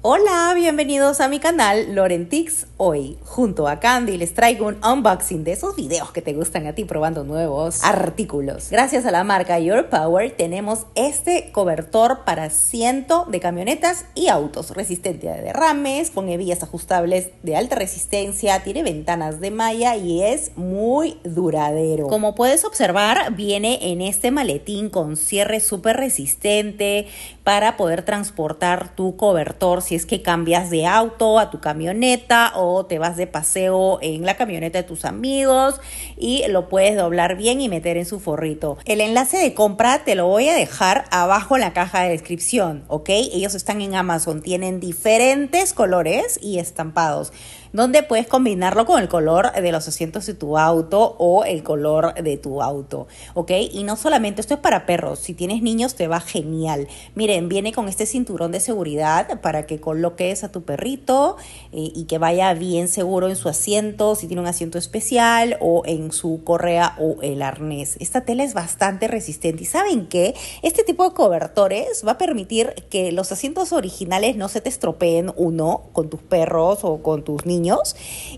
Hola, bienvenidos a mi canal Lorentix. Hoy, junto a Candy, les traigo un unboxing de esos videos que te gustan a ti probando nuevos artículos. Gracias a la marca Your Power tenemos este cobertor para ciento de camionetas y autos, resistente a derrames, con hebillas ajustables de alta resistencia, tiene ventanas de malla y es muy duradero. Como puedes observar, viene en este maletín con cierre súper resistente, para poder transportar tu cobertor si es que cambias de auto a tu camioneta o te vas de paseo en la camioneta de tus amigos y lo puedes doblar bien y meter en su forrito. El enlace de compra te lo voy a dejar abajo en la caja de descripción, ¿ok? Ellos están en Amazon, tienen diferentes colores y estampados donde puedes combinarlo con el color de los asientos de tu auto o el color de tu auto, ¿ok? Y no solamente esto es para perros, si tienes niños te va genial. Miren, viene con este cinturón de seguridad para que coloques a tu perrito eh, y que vaya bien seguro en su asiento, si tiene un asiento especial o en su correa o el arnés. Esta tela es bastante resistente y saben qué? este tipo de cobertores va a permitir que los asientos originales no se te estropeen uno con tus perros o con tus niños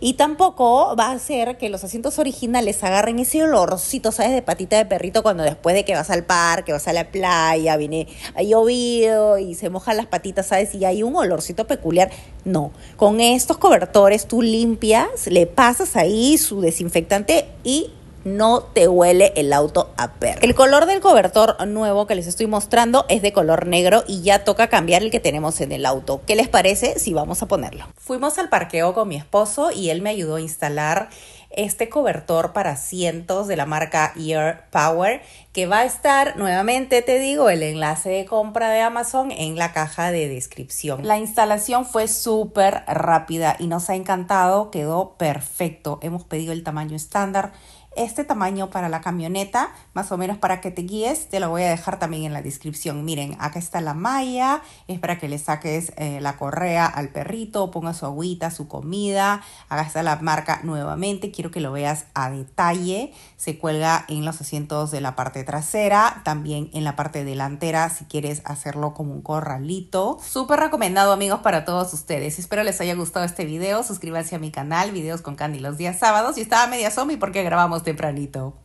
y tampoco va a hacer que los asientos originales agarren ese olorcito, ¿sabes? De patita de perrito cuando después de que vas al parque, vas a la playa, viene, ha llovido y se mojan las patitas, ¿sabes? Y hay un olorcito peculiar. No, con estos cobertores tú limpias, le pasas ahí su desinfectante y no te huele el auto a perro. El color del cobertor nuevo que les estoy mostrando es de color negro y ya toca cambiar el que tenemos en el auto. ¿Qué les parece si vamos a ponerlo? Fuimos al parqueo con mi esposo y él me ayudó a instalar este cobertor para asientos de la marca Ear Power que va a estar nuevamente te digo el enlace de compra de Amazon en la caja de descripción la instalación fue súper rápida y nos ha encantado quedó perfecto hemos pedido el tamaño estándar este tamaño para la camioneta, más o menos para que te guíes, te lo voy a dejar también en la descripción. Miren, acá está la malla, es para que le saques eh, la correa al perrito, ponga su agüita, su comida. haga está la marca nuevamente, quiero que lo veas a detalle. Se cuelga en los asientos de la parte trasera, también en la parte delantera si quieres hacerlo como un corralito. Súper recomendado amigos para todos ustedes. Espero les haya gustado este video. Suscríbanse a mi canal, videos con Candy los días sábados. Y estaba media zombie porque grabamos tempranito.